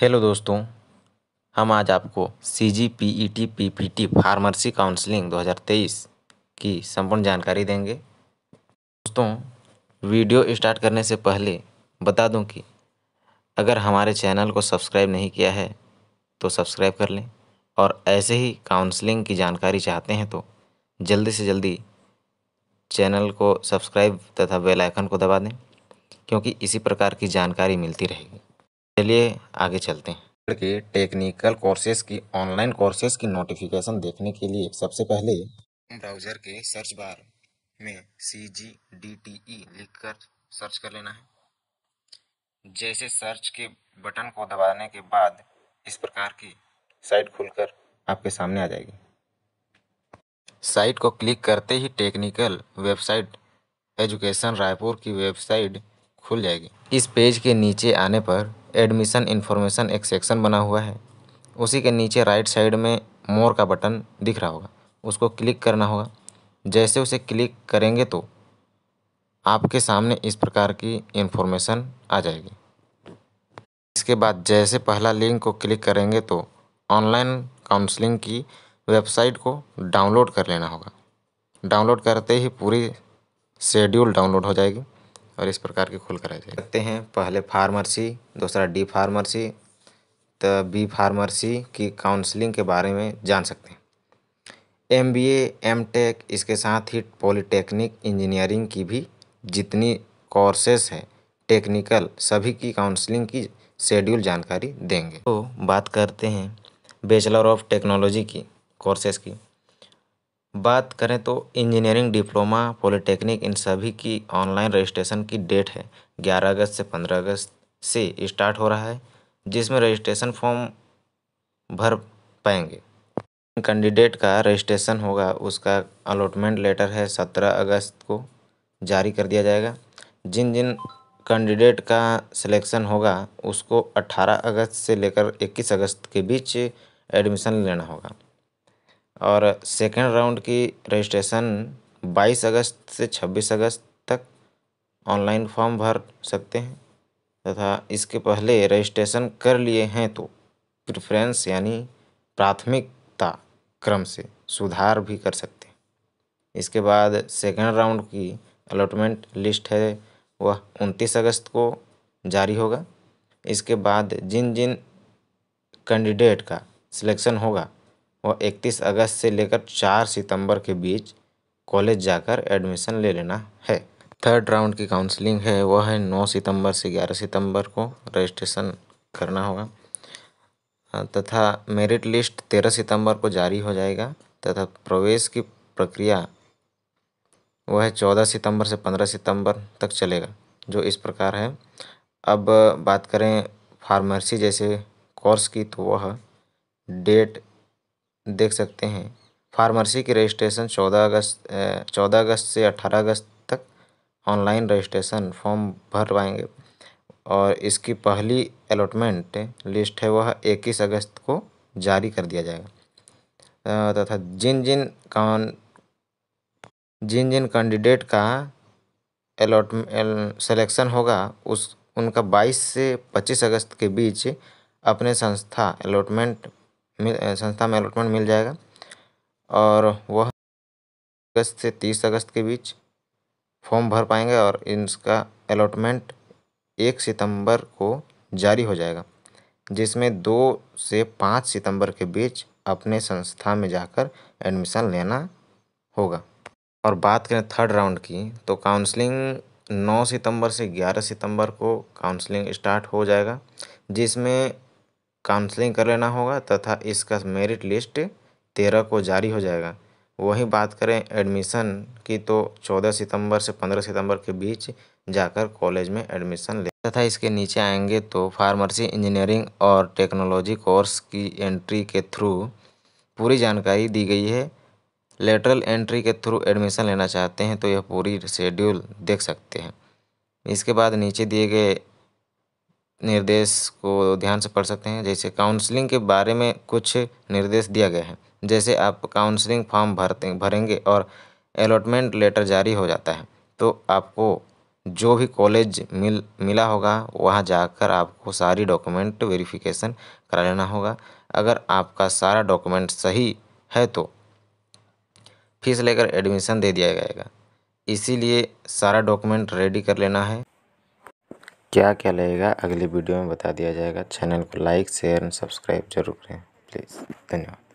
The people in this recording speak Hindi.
हेलो दोस्तों हम आज आपको C G P E T P P T pharmacy counselling 2023 की संपूर्ण जानकारी देंगे दोस्तों वीडियो स्टार्ट करने से पहले बता दूं कि अगर हमारे चैनल को सब्सक्राइब नहीं किया है तो सब्सक्राइब कर लें और ऐसे ही काउंसलिंग की जानकारी चाहते हैं तो जल्दी से जल्दी चैनल को सब्सक्राइब तथा बेल आइकन को दबा दें क्योंकि इसी प्रकार की जानकारी मिलती रहेगी चलिए आगे चलते हैं के टेक्निकल कोर्सेज की ऑनलाइन कोर्सेज की नोटिफिकेशन देखने के लिए सबसे पहले ब्राउजर के सर्च बार में सी जी डी टी ई लिख कर सर्च कर लेना है जैसे सर्च के बटन को दबाने के बाद इस प्रकार की साइट खुलकर आपके सामने आ जाएगी साइट को क्लिक करते ही टेक्निकल वेबसाइट एजुकेशन रायपुर की वेबसाइट खुल जाएगी इस पेज के नीचे आने पर एडमिशन इन्फॉर्मेशन एक सेक्शन बना हुआ है उसी के नीचे राइट साइड में मोर का बटन दिख रहा होगा उसको क्लिक करना होगा जैसे उसे क्लिक करेंगे तो आपके सामने इस प्रकार की इन्फॉर्मेशन आ जाएगी इसके बाद जैसे पहला लिंक को क्लिक करेंगे तो ऑनलाइन काउंसलिंग की वेबसाइट को डाउनलोड कर लेना होगा डाउनलोड करते ही पूरी शेड्यूल डाउनलोड हो जाएगी और इस प्रकार के खुल कराए जा सकते हैं पहले फार्मर्सी दूसरा डी फार्मर्सी तो बी फार्मर्सी की काउंसलिंग के बारे में जान सकते हैं एम बी एम टेक इसके साथ ही पॉलीटेक्निक इंजीनियरिंग की भी जितनी कोर्सेस हैं टेक्निकल सभी की काउंसलिंग की शेड्यूल जानकारी देंगे तो बात करते हैं बेचलर ऑफ टेक्नोलॉजी की कोर्सेज़ की बात करें तो इंजीनियरिंग डिप्लोमा पॉलिटेक्निक इन सभी की ऑनलाइन रजिस्ट्रेशन की डेट है ग्यारह अगस्त से पंद्रह अगस्त से स्टार्ट हो रहा है जिसमें रजिस्ट्रेशन फॉर्म भर पाएंगे कैंडिडेट का रजिस्ट्रेशन होगा उसका अलॉटमेंट लेटर है सत्रह अगस्त को जारी कर दिया जाएगा जिन जिन कैंडिडेट का सिलेक्शन होगा उसको 18 अगस्त से लेकर 21 अगस्त के बीच एडमिशन लेना होगा और सेकेंड राउंड की रजिस्ट्रेशन बाईस अगस्त से छब्बीस अगस्त तक ऑनलाइन फॉर्म भर सकते हैं तथा इसके पहले रजिस्ट्रेशन कर लिए हैं तो प्रिफ्रेंस यानी प्राथमिकता क्रम से सुधार भी कर सकते हैं इसके बाद सेकेंड राउंड की अलॉटमेंट लिस्ट है वह उनतीस अगस्त को जारी होगा इसके बाद जिन जिन कैंडिडेट का सिलेक्शन होगा वह इकतीस अगस्त से लेकर चार सितंबर के बीच कॉलेज जाकर एडमिशन ले लेना है थर्ड राउंड की काउंसलिंग है वह है नौ सितंबर से ग्यारह सितंबर को रजिस्ट्रेशन करना होगा तथा मेरिट लिस्ट तेरह सितंबर को जारी हो जाएगा तथा प्रवेश की प्रक्रिया वह चौदह सितंबर से पंद्रह सितंबर तक चलेगा जो इस प्रकार है अब बात करें फार्मेसी जैसे कोर्स की तो वह डेट देख सकते हैं फार्मेसी की रजिस्ट्रेशन चौदह अगस्त चौदह अगस्त से 18 अगस्त तक ऑनलाइन रजिस्ट्रेशन फॉर्म भर पाएंगे और इसकी पहली अलॉटमेंट लिस्ट है वह इक्कीस अगस्त को जारी कर दिया जाएगा तथा जिन जिन कौन जिन जिन कैंडिडेट का अलॉट सिलेक्शन होगा उस उनका 22 से 25 अगस्त के बीच अपने संस्था अलॉटमेंट मिल संस्था में अलॉटमेंट मिल जाएगा और वह अगस्त से तीस अगस्त के बीच फॉर्म भर पाएंगे और इसका अलॉटमेंट एक सितंबर को जारी हो जाएगा जिसमें दो से पाँच सितंबर के बीच अपने संस्था में जाकर एडमिशन लेना होगा और बात करें थर्ड राउंड की तो काउंसलिंग 9 सितंबर से 11 सितंबर को काउंसलिंग स्टार्ट हो जाएगा जिसमें काउंसलिंग कर लेना होगा तथा इसका मेरिट लिस्ट तेरह को जारी हो जाएगा वही बात करें एडमिशन की तो चौदह सितंबर से पंद्रह सितंबर के बीच जाकर कॉलेज में एडमिशन ले तथा इसके नीचे आएंगे तो फार्मेसी इंजीनियरिंग और टेक्नोलॉजी कोर्स की एंट्री के थ्रू पूरी जानकारी दी गई है लेटरल एंट्री के थ्रू एडमिशन लेना चाहते हैं तो यह पूरी शेड्यूल देख सकते हैं इसके बाद नीचे दिए गए निर्देश को ध्यान से पढ़ सकते हैं जैसे काउंसलिंग के बारे में कुछ निर्देश दिया गया है जैसे आप काउंसलिंग फॉर्म भरते भरेंगे और अलॉटमेंट लेटर जारी हो जाता है तो आपको जो भी कॉलेज मिल मिला होगा वहाँ जाकर आपको सारी डॉक्यूमेंट वेरिफिकेशन करा लेना होगा अगर आपका सारा डॉक्यूमेंट सही है तो फीस लेकर एडमिशन दे दिया जाएगा इसीलिए सारा डॉक्यूमेंट रेडी कर लेना है क्या क्या लगेगा अगली वीडियो में बता दिया जाएगा चैनल को लाइक शेयर एंड सब्सक्राइब जरूर करें प्लीज़ धन्यवाद